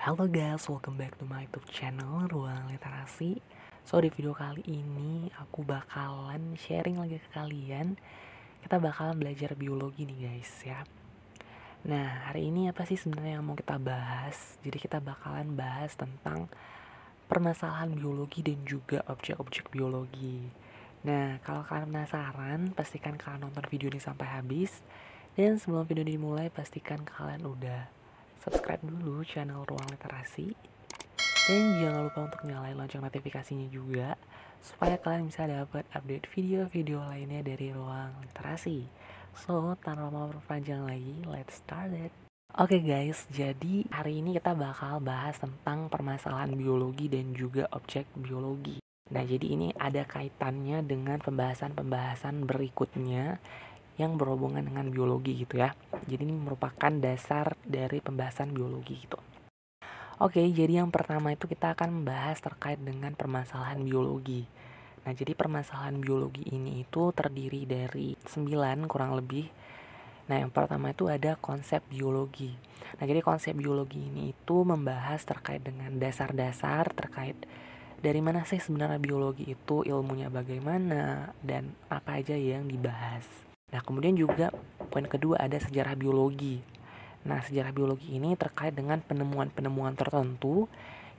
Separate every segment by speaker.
Speaker 1: Halo guys, welcome back to my YouTube channel Ruang Literasi. So di video kali ini aku bakalan sharing lagi ke kalian. Kita bakalan belajar biologi nih guys ya. Nah, hari ini apa sih sebenarnya yang mau kita bahas? Jadi kita bakalan bahas tentang permasalahan biologi dan juga objek-objek biologi. Nah, kalau kalian penasaran, pastikan kalian nonton video ini sampai habis. Dan sebelum video dimulai, pastikan kalian udah subscribe dulu channel Ruang Literasi dan jangan lupa untuk nyalain lonceng notifikasinya juga supaya kalian bisa dapat update video-video lainnya dari Ruang Literasi. So, tanpa mau perpanjang lagi, let's start it. Oke okay guys, jadi hari ini kita bakal bahas tentang permasalahan biologi dan juga objek biologi. Nah, jadi ini ada kaitannya dengan pembahasan-pembahasan berikutnya yang berhubungan dengan biologi gitu ya. Jadi ini merupakan dasar dari pembahasan biologi gitu. Oke, jadi yang pertama itu kita akan membahas terkait dengan permasalahan biologi. Nah, jadi permasalahan biologi ini itu terdiri dari 9 kurang lebih. Nah, yang pertama itu ada konsep biologi. Nah, jadi konsep biologi ini itu membahas terkait dengan dasar-dasar terkait dari mana sih sebenarnya biologi itu ilmunya bagaimana dan apa aja yang dibahas. Nah, kemudian juga poin kedua ada sejarah biologi. Nah, sejarah biologi ini terkait dengan penemuan-penemuan tertentu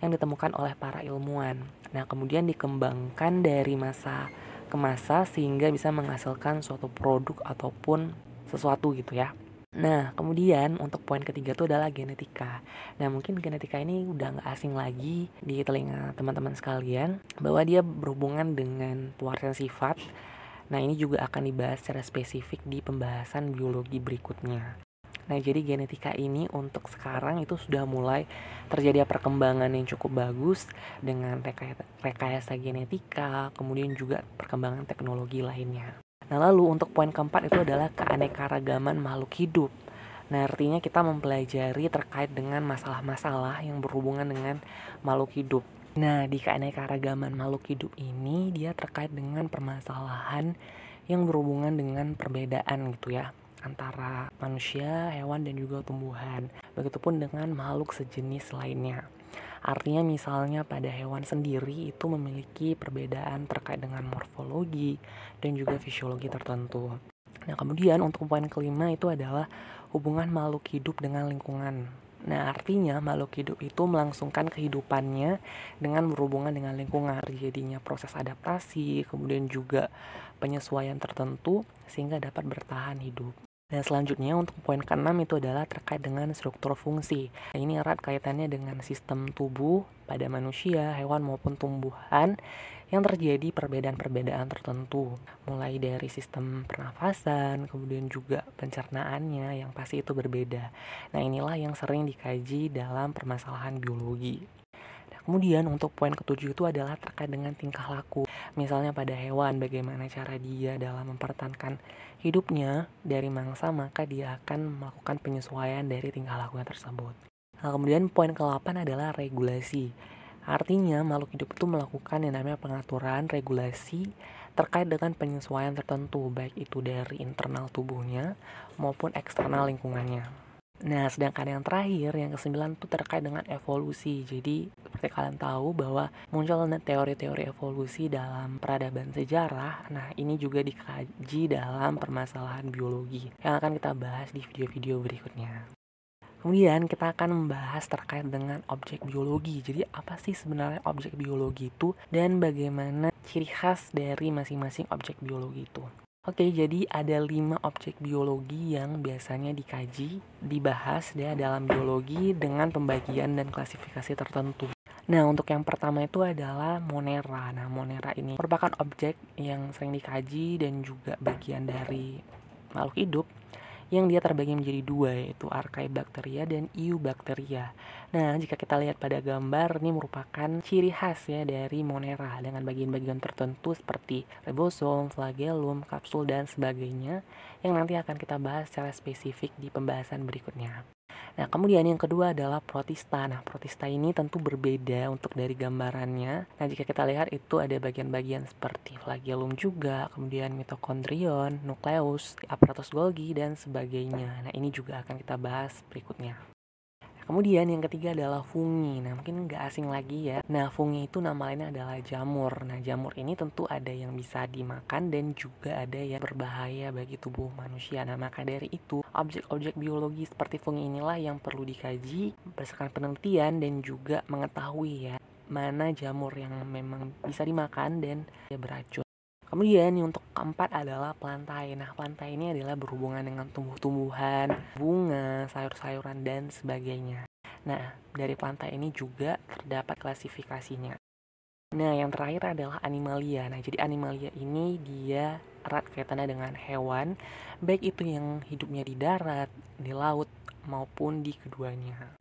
Speaker 1: yang ditemukan oleh para ilmuwan. Nah, kemudian dikembangkan dari masa ke masa sehingga bisa menghasilkan suatu produk ataupun sesuatu gitu ya. Nah, kemudian untuk poin ketiga itu adalah genetika. Nah, mungkin genetika ini udah nggak asing lagi di telinga teman-teman sekalian bahwa dia berhubungan dengan pewarisan sifat Nah, ini juga akan dibahas secara spesifik di pembahasan biologi berikutnya. Nah, jadi genetika ini untuk sekarang itu sudah mulai terjadi perkembangan yang cukup bagus dengan rekayasa genetika, kemudian juga perkembangan teknologi lainnya. Nah, lalu untuk poin keempat itu adalah keanekaragaman makhluk hidup. Nah, artinya kita mempelajari terkait dengan masalah-masalah yang berhubungan dengan makhluk hidup. Nah, di keanekaragaman makhluk hidup ini dia terkait dengan permasalahan yang berhubungan dengan perbedaan gitu ya antara manusia, hewan, dan juga tumbuhan. Begitupun dengan makhluk sejenis lainnya. Artinya misalnya pada hewan sendiri itu memiliki perbedaan terkait dengan morfologi dan juga fisiologi tertentu. Nah kemudian untuk poin kelima itu adalah hubungan makhluk hidup dengan lingkungan Nah, artinya makhluk hidup itu melangsungkan kehidupannya dengan berhubungan dengan lingkungan. terjadinya proses adaptasi, kemudian juga penyesuaian tertentu sehingga dapat bertahan hidup. Dan selanjutnya untuk poin keenam itu adalah terkait dengan struktur fungsi. Ini erat kaitannya dengan sistem tubuh pada manusia, hewan maupun tumbuhan yang terjadi perbedaan-perbedaan tertentu. Mulai dari sistem pernafasan, kemudian juga pencernaannya yang pasti itu berbeda. Nah inilah yang sering dikaji dalam permasalahan biologi. Nah, kemudian untuk poin ketujuh itu adalah terkait dengan tingkah laku. Misalnya pada hewan, bagaimana cara dia dalam mempertahankan hidupnya dari mangsa, maka dia akan melakukan penyesuaian dari tingkah lakunya tersebut. Nah, kemudian poin ke-8 adalah regulasi. Artinya, makhluk hidup itu melakukan yang namanya pengaturan, regulasi terkait dengan penyesuaian tertentu, baik itu dari internal tubuhnya maupun eksternal lingkungannya. Nah, sedangkan yang terakhir, yang kesembilan itu terkait dengan evolusi. Jadi, seperti kalian tahu bahwa munculnya teori-teori evolusi dalam peradaban sejarah. Nah, ini juga dikaji dalam permasalahan biologi yang akan kita bahas di video-video berikutnya. Kemudian kita akan membahas terkait dengan objek biologi. Jadi apa sih sebenarnya objek biologi itu dan bagaimana ciri khas dari masing-masing objek biologi itu. Oke, jadi ada lima objek biologi yang biasanya dikaji, dibahas ya dalam biologi dengan pembagian dan klasifikasi tertentu. Nah, untuk yang pertama itu adalah Monera. Nah, Monera ini merupakan objek yang sering dikaji dan juga bagian dari makhluk hidup yang dia terbagi menjadi dua yaitu Archaebacteria dan Eubacteria. Nah, jika kita lihat pada gambar ini merupakan ciri khas ya dari Monera dengan bagian-bagian tertentu seperti ribosom, flagellum, kapsul dan sebagainya yang nanti akan kita bahas secara spesifik di pembahasan berikutnya. Nah, kemudian yang kedua adalah protista. Nah, protista ini tentu berbeda untuk dari gambarannya. Nah, jika kita lihat itu ada bagian-bagian seperti flagellum juga, kemudian mitokondrion, nukleus, aparatus Golgi dan sebagainya. Nah, ini juga akan kita bahas berikutnya. Kemudian yang ketiga adalah fungi. Nah, mungkin nggak asing lagi ya. Nah, fungi itu nama lainnya adalah jamur. Nah, jamur ini tentu ada yang bisa dimakan dan juga ada yang berbahaya bagi tubuh manusia. Nah, maka dari itu, objek-objek biologi seperti fungi inilah yang perlu dikaji berdasarkan penelitian dan juga mengetahui ya mana jamur yang memang bisa dimakan dan ya beracun. Kemudian yang untuk keempat adalah plantain. Nah, plantain ini adalah berhubungan dengan tumbuh-tumbuhan, bunga, sayur-sayuran, dan sebagainya. Nah, dari plantain ini juga terdapat klasifikasinya. Nah, yang terakhir adalah animalia. Nah, jadi animalia ini dia erat kaitannya dengan hewan, baik itu yang hidupnya di darat, di laut, maupun di keduanya.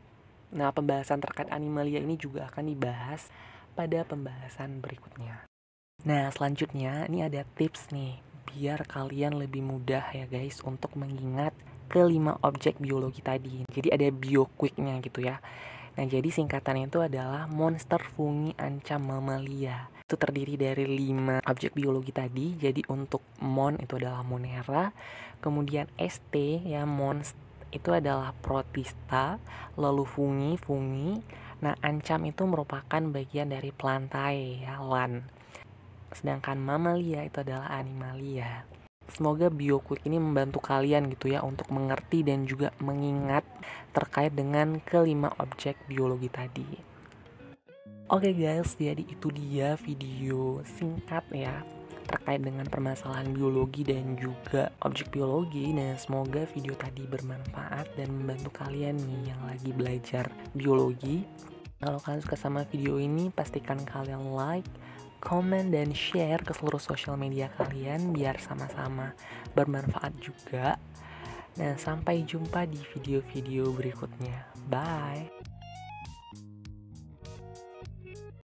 Speaker 1: Nah, pembahasan terkait animalia ini juga akan dibahas pada pembahasan
Speaker 2: berikutnya.
Speaker 1: Nah, selanjutnya ini ada tips nih biar kalian lebih mudah ya guys untuk mengingat kelima objek biologi tadi. Jadi ada bio quicknya gitu ya. Nah, jadi singkatannya itu adalah monster fungi ancam mamalia. Itu terdiri dari lima objek biologi tadi. Jadi untuk mon itu adalah monera, kemudian ST ya monster itu adalah protista, lalu fungi, fungi. Nah, ancam itu merupakan bagian dari plantae ya, lan. Sedangkan mamalia itu adalah animalia. Semoga BioQuick ini membantu kalian gitu ya untuk mengerti dan juga mengingat terkait dengan kelima objek biologi tadi. Oke okay guys, jadi itu dia video singkat ya terkait dengan permasalahan biologi dan juga objek biologi Nah semoga video tadi bermanfaat dan membantu kalian nih yang lagi belajar biologi. Kalau kalian suka sama video ini, pastikan kalian like, Komen dan share ke seluruh sosial media kalian biar sama-sama bermanfaat juga. Dan nah, sampai jumpa di video-video berikutnya. Bye.